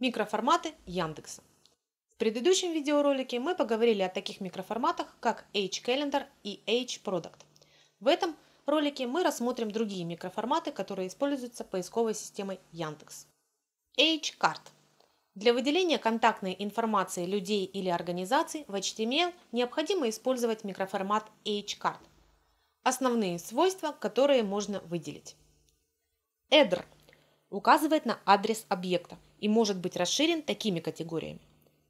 Микроформаты Яндекса. В предыдущем видеоролике мы поговорили о таких микроформатах, как H-Calendar и H-Product. В этом ролике мы рассмотрим другие микроформаты, которые используются поисковой системой Яндекс. H-Card. Для выделения контактной информации людей или организаций в HTML необходимо использовать микроформат H-Card. Основные свойства, которые можно выделить. Header указывает на адрес объекта и может быть расширен такими категориями.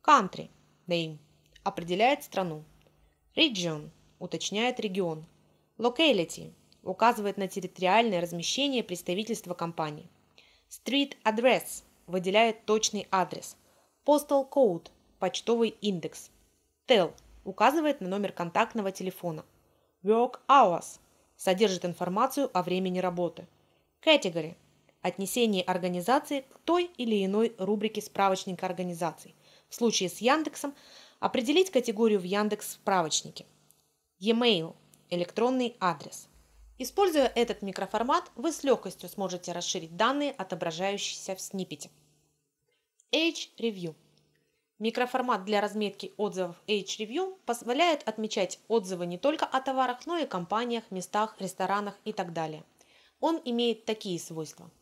Country – name – определяет страну. Region – уточняет регион. Locality – указывает на территориальное размещение представительства компании. Street address – выделяет точный адрес. Postal code – почтовый индекс. Tel – указывает на номер контактного телефона. Work hours – содержит информацию о времени работы. Category – отнесении организации к той или иной рубрике справочника организаций. В случае с Яндексом определить категорию в Яндекс справочнике. E-mail – электронный адрес. Используя этот микроформат, вы с легкостью сможете расширить данные, отображающиеся в сниппете. H-Review Микроформат для разметки отзывов H-Review позволяет отмечать отзывы не только о товарах, но и компаниях, местах, ресторанах и так далее. Он имеет такие свойства –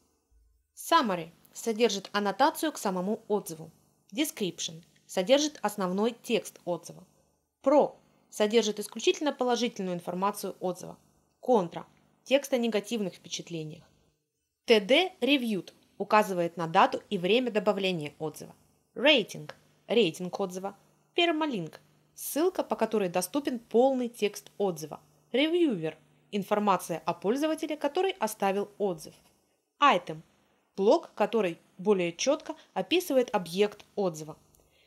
Summary содержит аннотацию к самому отзыву. Description содержит основной текст отзыва. Pro содержит исключительно положительную информацию отзыва. Контра – текст о негативных впечатлениях. TD Reviewed указывает на дату и время добавления отзыва. Рейтинг – рейтинг отзыва. Пермалинк – ссылка, по которой доступен полный текст отзыва. Ревьювер – информация о пользователе, который оставил отзыв. Item – блок, который более четко описывает объект отзыва.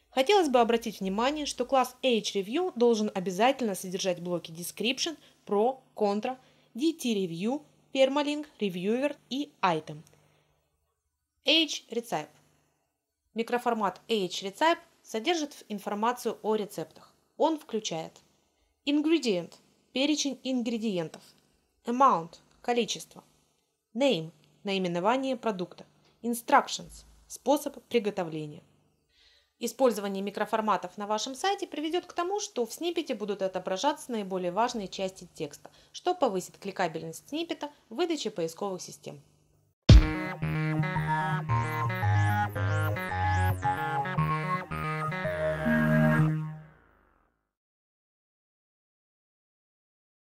Хотелось бы обратить внимание, что класс HReview должен обязательно содержать блоки Description, Pro, Contra, DTReview, Permalink, Reviewer и Item. HRecipe. Микроформат HRecipe содержит информацию о рецептах. Он включает Ingredient – перечень ингредиентов. Amount – количество. Name – наименование продукта, instructions – способ приготовления. Использование микроформатов на вашем сайте приведет к тому, что в сниппете будут отображаться наиболее важные части текста, что повысит кликабельность сниппета в выдаче поисковых систем.